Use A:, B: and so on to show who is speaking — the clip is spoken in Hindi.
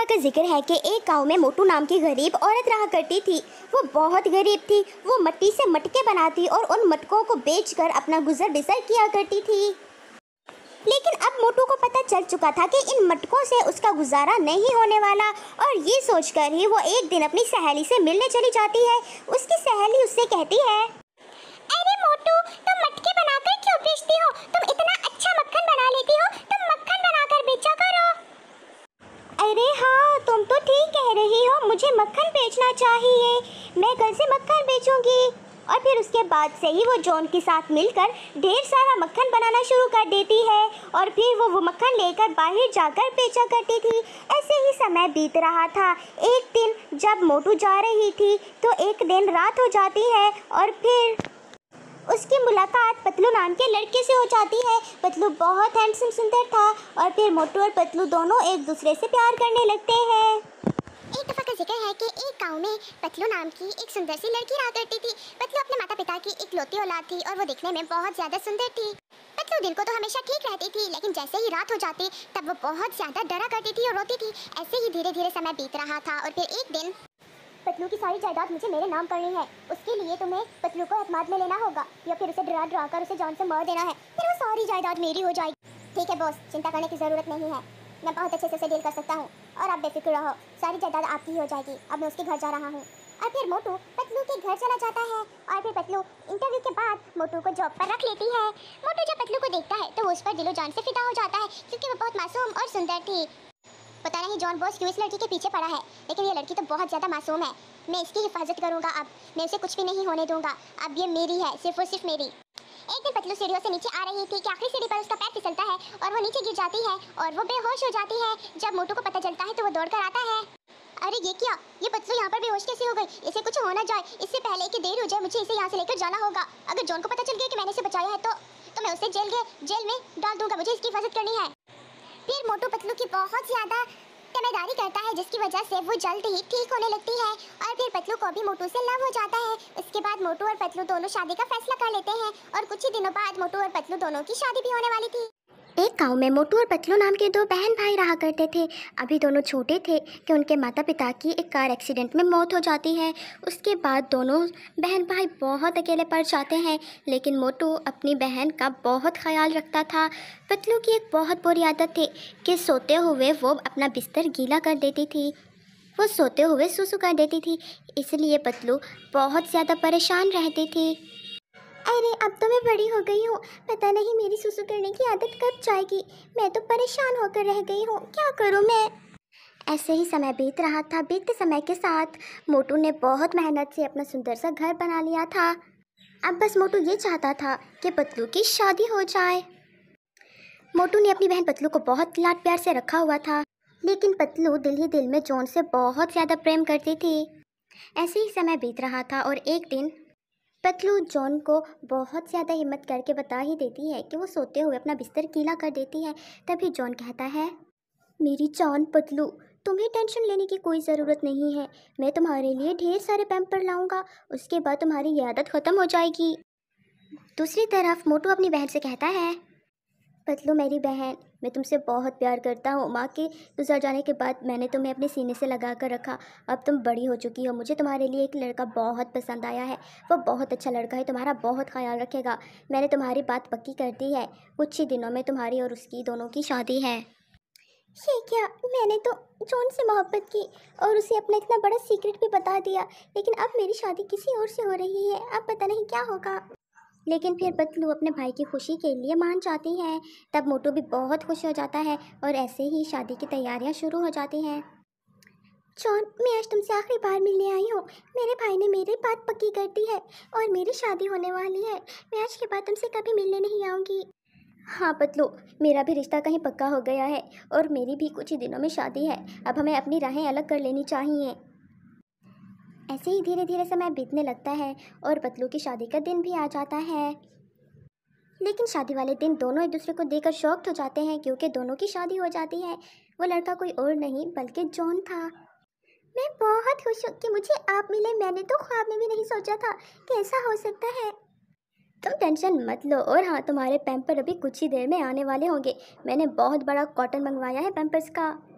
A: मुस्तफ़ा का जिक्र है कि एक गांव में मोटू नाम की गरीब औरत रहा करती थी वो बहुत गरीब थी वो मट्टी से मटके बनाती और उन मटकों को बेचकर अपना गुजर बसर किया करती थी लेकिन अब मोटू को पता चल चुका था कि इन मटकों से उसका गुजारा नहीं होने वाला और ये सोचकर ही वो एक दिन अपनी सहेली से मिलने चली जाती है उसकी सहेली उससे कहती है अरे मोटू तुम मटके बनाकर क्यों बेचती
B: हो तुम इतना अच्छा मक्खन बना लेती हो
A: मुझे मक्खन बेचना चाहिए मैं कल से मक्खन बेचूंगी और फिर उसके बाद से ही वो जॉन के साथ मिलकर ढेर सारा मक्खन बनाना शुरू कर देती है और फिर वो वो मक्खन लेकर बाहर जाकर बेचा करती थी ऐसे ही समय बीत रहा था एक दिन जब मोटू जा रही थी तो एक दिन रात हो जाती है और फिर उसकी मुलाकात पतलू नाम के लड़के से हो जाती है पतलू बहुत हैंडसम सुंदर था और फिर मोटू और पतलू दोनों एक दूसरे से प्यार करने लगते हैं जिक्र है कि एक गांव में पतलू नाम की एक सुंदर
B: सी लड़की रहा करती थी पतलू अपने माता पिता की इकलौती औलाद थी और वो दिखने में बहुत ज़्यादा सुंदर थी पतलू दिन को तो हमेशा ठीक रहती थी लेकिन जैसे ही रात हो जाती तब वो बहुत ज़्यादा डरा करती थी और रोती थी ऐसे ही धीरे धीरे समय बीत रहा था और फिर एक दिन पतलू की सारी जायदाद मुझे मेरे नाम करनी है उसके लिए तुम्हें पतलू को अहतमाद में लेना होगा या फिर उसे डरा डरा कर उसे जान से मार देना है फिर वो सारी जायदाद मेरी हो जाएगी ठीक है बॉस चिंता करने की ज़रूरत नहीं है मैं बहुत अच्छे से उसे डील कर सकता हूँ और आप बेफिक्र रहो सारी जायदाद आपकी हो जाएगी अब मैं उसके घर जा रहा हूँ और फिर मोटू पतलू के घर चला जाता है और फिर पतलू इंटरव्यू के बाद मोटू को जॉब पर रख लेती है मोटू जब पतलू को देखता है तो उस पर दिलो जान से फिदा हो जाता है क्योंकि वो बहुत मासूम और सुंदर थी पता नहीं जॉन बॉस क्यों इस लड़की के पीछे पड़ा है लेकिन ये लड़की तो बहुत ज़्यादा मासूम है मैं इसकी हिफाजत करूँगा अब मैं उसे कुछ भी नहीं होने दूँगा अब ये मेरी है सिर्फ और सिर्फ मेरी फिर पतलू सीढ़ियों से नीचे आ रही थी कि आखिरी सीढ़ी पर उसका पैर फिसलता है और वो नीचे गिर जाती है और वो बेहोश हो जाती है जब मोटू को पता चलता है तो वो दौड़ कर आता है अरे ये क्या ये पतलू यहाँ पर बेहोश कैसे हो गई इसे कुछ होना जाए इससे पहले कि देर हो जाए मुझे इसे यहाँ से लेकर जाना होगा अगर जॉन को पता चल गया कि मैंने इसे बचाया है तो तो मैं उसे जेल के जेल में डाल दूंगा मुझे इसकी हिफाजत करनी है फिर मोटू पतलू की बहुत ज़्यादा चमेदारी करता है जिसकी वजह से वो जल्द ही ठीक होने लगती है और फिर पतलू को भी मोटू से लव हो जाता है उसके बाद मोटू और पतलू दोनों शादी का फैसला कर लेते हैं और कुछ ही दिनों बाद मोटू और पतलू दोनों की शादी भी होने वाली थी
A: एक गांव में मोटू और पतलू नाम के दो बहन भाई रहा करते थे अभी दोनों छोटे थे कि उनके माता पिता की एक कार एक्सीडेंट में मौत हो जाती है उसके बाद दोनों बहन भाई बहुत अकेले पड़ जाते हैं लेकिन मोटू अपनी बहन का बहुत ख्याल रखता था पतलू की एक बहुत बुरी आदत थी कि सोते हुए वो अपना बिस्तर गीला कर देती थी वो सोते हुए सुसु कर देती थी इसलिए पतलू बहुत ज़्यादा परेशान रहती थी अरे अब तो मैं बड़ी हो गई हूँ पता नहीं मेरी सुसु करने की आदत कब जाएगी मैं तो परेशान होकर रह गई हूँ क्या करूँ मैं ऐसे ही समय बीत रहा था बीतते समय के साथ मोटू ने बहुत मेहनत से अपना सुंदर सा घर बना लिया था अब बस मोटू ये चाहता था कि पतलू की शादी हो जाए मोटू ने अपनी बहन पतलू को बहुत लाड प्यार से रखा हुआ था लेकिन पतलू दिल ही दिल में जोन से बहुत ज़्यादा प्रेम करती थी ऐसे ही समय बीत रहा था और एक दिन पतलू जॉन को बहुत ज़्यादा हिम्मत करके बता ही देती है कि वो सोते हुए अपना बिस्तर कीला कर देती है तभी जॉन कहता है मेरी जान पतलू तुम्हें टेंशन लेने की कोई ज़रूरत नहीं है मैं तुम्हारे लिए ढेर सारे पैम्पर लाऊंगा उसके बाद तुम्हारी ये आदत ख़त्म हो जाएगी दूसरी तरफ मोटू अपनी बहन से कहता है पतलू मेरी बहन मैं तुमसे बहुत प्यार करता हूँ माँ के गुजर जाने के बाद मैंने तुम्हें अपने सीने से लगा कर रखा अब तुम बड़ी हो चुकी हो मुझे तुम्हारे लिए एक लड़का बहुत पसंद आया है वो बहुत अच्छा लड़का है तुम्हारा बहुत ख्याल रखेगा मैंने तुम्हारी बात पक्की कर दी है कुछ ही दिनों में तुम्हारी और उसकी दोनों की शादी है ये क्या मैंने तो जॉन से मोहब्बत की और उसे अपना इतना बड़ा सीक्रेट भी बता दिया लेकिन अब मेरी शादी किसी और से हो रही है अब पता नहीं क्या होगा लेकिन फिर बतलू अपने भाई की खुशी के लिए मान जाती है तब मोटू भी बहुत खुश हो जाता है और ऐसे ही शादी की तैयारियां शुरू हो जाती हैं जॉन मैं आज तुमसे आखिरी बार मिलने आई हूँ मेरे भाई ने मेरी बात पक्की कर दी है और मेरी शादी होने वाली है मैं आज के बाद तुमसे कभी मिलने नहीं आऊँगी हाँ पतलू मेरा भी रिश्ता कहीं पक्का हो गया है और मेरी भी कुछ ही दिनों में शादी है अब हमें अपनी राहें अलग कर लेनी चाहिए ऐसे ही धीरे धीरे समय बीतने लगता है और पतलू की शादी का दिन भी आ जाता है लेकिन शादी वाले दिन दोनों एक दूसरे को देखकर शॉक्ड हो तो जाते हैं क्योंकि दोनों की शादी हो जाती है वो लड़का कोई और नहीं बल्कि जॉन था मैं बहुत खुश हूँ कि मुझे आप मिले मैंने तो ख्वाब में भी नहीं सोचा था कि ऐसा हो सकता है तुम टेंशन मत लो और हाँ तुम्हारे पैम्पर अभी कुछ ही देर में आने वाले होंगे मैंने बहुत बड़ा कॉटन मंगवाया है पैम्पर्स का